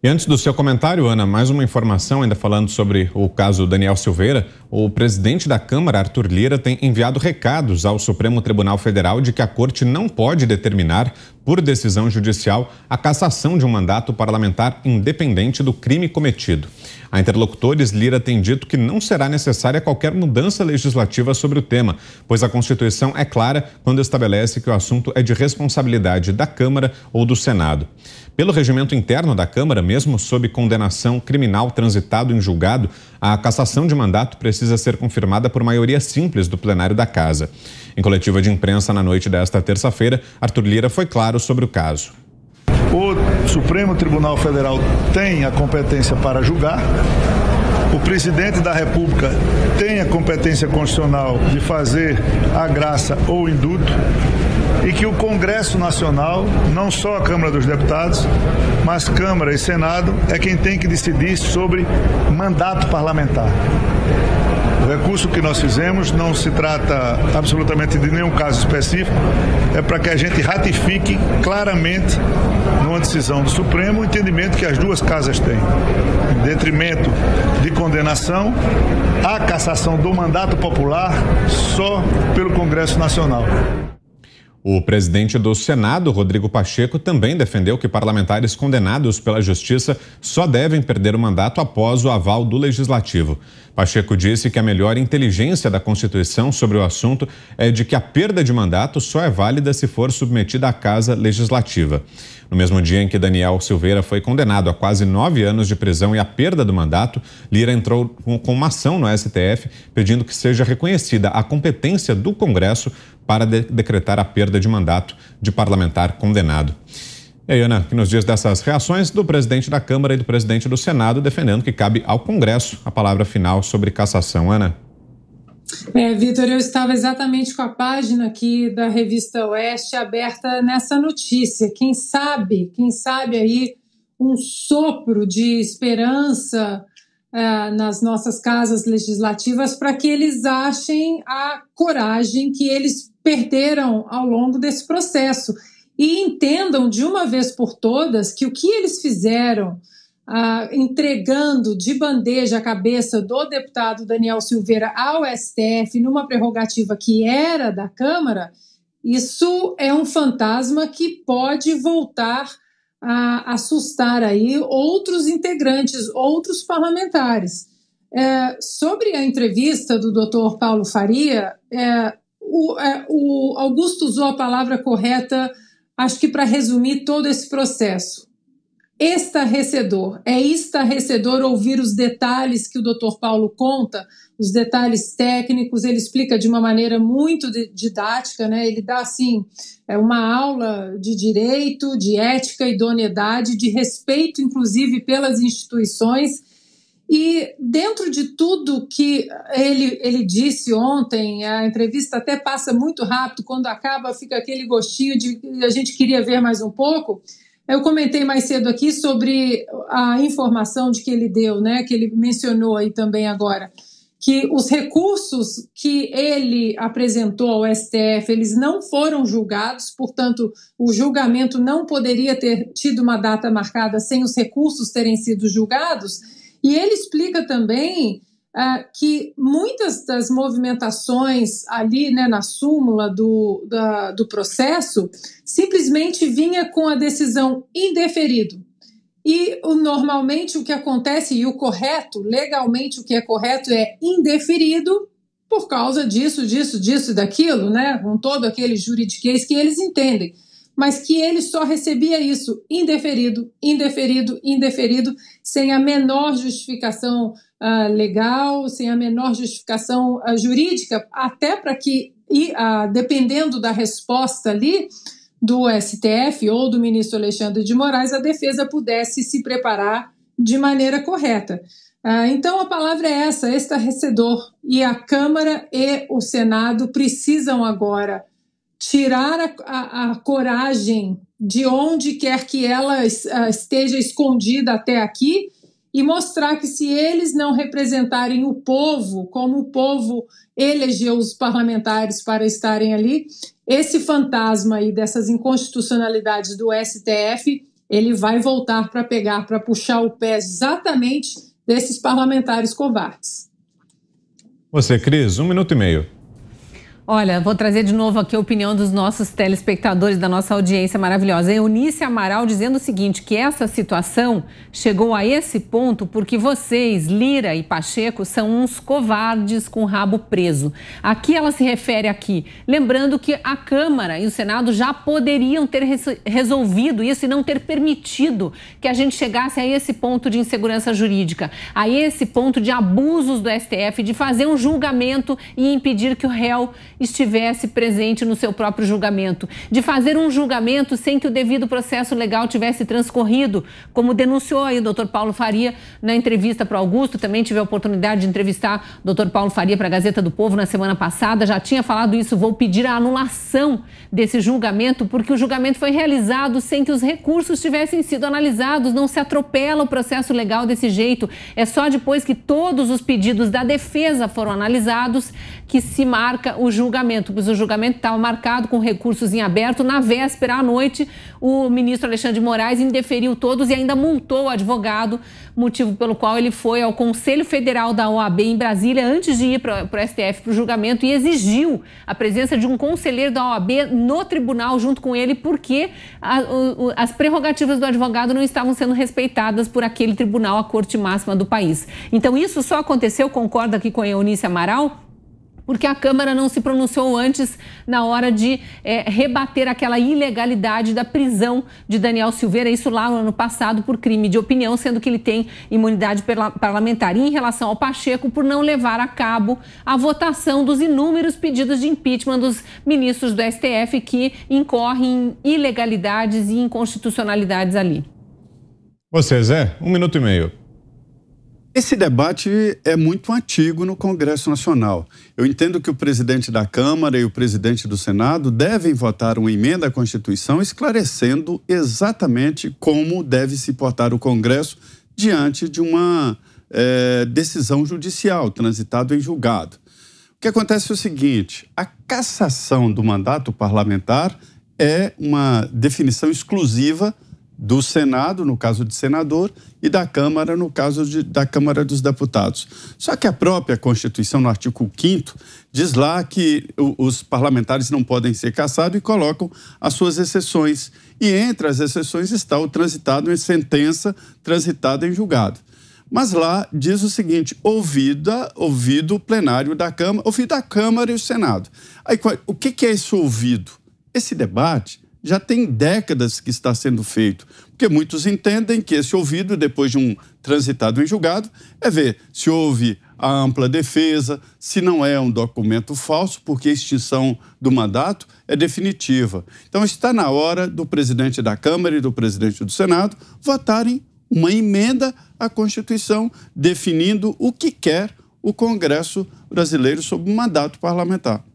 E antes do seu comentário, Ana, mais uma informação ainda falando sobre o caso Daniel Silveira. O presidente da Câmara, Arthur Lira, tem enviado recados ao Supremo Tribunal Federal de que a corte não pode determinar, por decisão judicial, a cassação de um mandato parlamentar independente do crime cometido. A interlocutores, Lira tem dito que não será necessária qualquer mudança legislativa sobre o tema, pois a Constituição é clara quando estabelece que o assunto é de responsabilidade da Câmara ou do Senado. Pelo regimento interno da Câmara, mesmo sob condenação criminal transitado em julgado, a cassação de mandato precisa ser confirmada por maioria simples do plenário da Casa. Em coletiva de imprensa na noite desta terça-feira, Arthur Lira foi claro sobre o caso. O Supremo Tribunal Federal tem a competência para julgar. O presidente da República tem a competência constitucional de fazer a graça ou induto e que o Congresso Nacional, não só a Câmara dos Deputados, mas Câmara e Senado, é quem tem que decidir sobre mandato parlamentar. O recurso que nós fizemos não se trata absolutamente de nenhum caso específico, é para que a gente ratifique claramente, numa decisão do Supremo, o entendimento que as duas casas têm. Em detrimento de condenação, a cassação do mandato popular só pelo Congresso Nacional. O presidente do Senado, Rodrigo Pacheco, também defendeu que parlamentares condenados pela Justiça só devem perder o mandato após o aval do Legislativo. Pacheco disse que a melhor inteligência da Constituição sobre o assunto é de que a perda de mandato só é válida se for submetida à Casa Legislativa. No mesmo dia em que Daniel Silveira foi condenado a quase nove anos de prisão e a perda do mandato, Lira entrou com uma ação no STF pedindo que seja reconhecida a competência do Congresso para de decretar a perda de mandato de parlamentar condenado. E aí, Ana, que nos dias dessas reações do presidente da Câmara e do presidente do Senado defendendo que cabe ao Congresso a palavra final sobre cassação, Ana? É, Vitor, eu estava exatamente com a página aqui da revista Oeste aberta nessa notícia. Quem sabe, quem sabe aí um sopro de esperança é, nas nossas casas legislativas para que eles achem a coragem que eles perderam ao longo desse processo e entendam de uma vez por todas que o que eles fizeram entregando de bandeja a cabeça do deputado Daniel Silveira ao STF numa prerrogativa que era da Câmara, isso é um fantasma que pode voltar a assustar aí outros integrantes, outros parlamentares. É, sobre a entrevista do Dr. Paulo Faria, é, o, é, o Augusto usou a palavra correta, acho que para resumir todo esse processo estarrecedor. É estarrecedor ouvir os detalhes que o Dr. Paulo conta, os detalhes técnicos, ele explica de uma maneira muito didática, né? Ele dá assim, é uma aula de direito, de ética, idoneidade, de respeito inclusive pelas instituições. E dentro de tudo que ele, ele disse ontem, a entrevista até passa muito rápido, quando acaba fica aquele gostinho de a gente queria ver mais um pouco. Eu comentei mais cedo aqui sobre a informação de que ele deu, né, que ele mencionou aí também agora, que os recursos que ele apresentou ao STF, eles não foram julgados, portanto, o julgamento não poderia ter tido uma data marcada sem os recursos terem sido julgados. E ele explica também ah, que muitas das movimentações ali né, na súmula do, da, do processo simplesmente vinha com a decisão indeferido. E o, normalmente o que acontece, e o correto, legalmente o que é correto é indeferido por causa disso, disso, disso e daquilo, né? Com todo aquele juridiquês que eles entendem. Mas que ele só recebia isso indeferido, indeferido, indeferido, sem a menor justificação uh, legal, sem a menor justificação uh, jurídica, até para que, e, uh, dependendo da resposta ali do STF ou do ministro Alexandre de Moraes, a defesa pudesse se preparar de maneira correta. então, a palavra é essa, estarrecedor. E a Câmara e o Senado precisam agora tirar a, a, a coragem de onde quer que ela esteja escondida até aqui e mostrar que se eles não representarem o povo, como o povo elegeu os parlamentares para estarem ali, esse fantasma aí dessas inconstitucionalidades do STF, ele vai voltar para pegar, para puxar o pé exatamente desses parlamentares covardes. Você, Cris, um minuto e meio. Olha, vou trazer de novo aqui a opinião dos nossos telespectadores, da nossa audiência maravilhosa. Eunice Amaral dizendo o seguinte: que essa situação chegou a esse ponto porque vocês, Lira e Pacheco, são uns covardes com o rabo preso. Aqui ela se refere aqui, lembrando que a Câmara e o Senado já poderiam ter resolvido isso e não ter permitido que a gente chegasse a esse ponto de insegurança jurídica, a esse ponto de abusos do STF, de fazer um julgamento e impedir que o réu estivesse presente no seu próprio julgamento, de fazer um julgamento sem que o devido processo legal tivesse transcorrido, como denunciou aí o doutor Paulo Faria na entrevista para o Augusto. Também tive a oportunidade de entrevistar o doutor Paulo Faria para a Gazeta do Povo na semana passada, já tinha falado isso. Vou pedir a anulação desse julgamento, porque o julgamento foi realizado sem que os recursos tivessem sido analisados. Não se atropela o processo legal desse jeito. É só depois que todos os pedidos da defesa foram analisados que se marca o julgamento julgamento, pois o julgamento estava marcado com recursos em aberto. Na véspera à noite, o ministro Alexandre de Moraes indeferiu todos e ainda multou o advogado, motivo pelo qual ele foi ao Conselho Federal da OAB em Brasília antes de ir para o STF para o julgamento e exigiu a presença de um conselheiro da OAB no tribunal junto com ele, porque a, o, as prerrogativas do advogado não estavam sendo respeitadas por aquele tribunal, a corte máxima do país. Então, isso só aconteceu, concorda aqui com a Eunice Amaral? porque a Câmara não se pronunciou antes na hora de é, rebater aquela ilegalidade da prisão de Daniel Silveira, isso lá no ano passado, por crime de opinião, sendo que ele tem imunidade parlamentar. E em relação ao Pacheco, por não levar a cabo a votação dos inúmeros pedidos de impeachment dos ministros do STF que incorrem em ilegalidades e inconstitucionalidades ali. Você, Zé, um minuto e meio. Esse debate é muito antigo no Congresso Nacional. Eu entendo que o presidente da Câmara e o presidente do Senado devem votar uma emenda à Constituição esclarecendo exatamente como deve se portar o Congresso diante de uma é, decisão judicial transitada em julgado. O que acontece é o seguinte: a cassação do mandato parlamentar é uma definição exclusiva do Senado, no caso de senador, e da Câmara, no caso de, da Câmara dos Deputados. Só que a própria Constituição, no artigo 5, diz lá que os parlamentares não podem ser cassados e colocam as suas exceções. E entre as exceções está o transitado em sentença, transitado em julgado. Mas lá diz o seguinte: ouvida, ouvido o plenário da Câmara, ouvido a Câmara e o Senado. Aí, o que é esse ouvido? Esse debate já tem décadas que está sendo feito, porque muitos entendem que esse ouvido, depois de um transitado em julgado, é ver se houve a ampla defesa, se não é um documento falso, porque a extinção do mandato é definitiva. Então está na hora do presidente da Câmara e do presidente do Senado votarem uma emenda à Constituição definindo o que quer o Congresso brasileiro sobre o mandato parlamentar.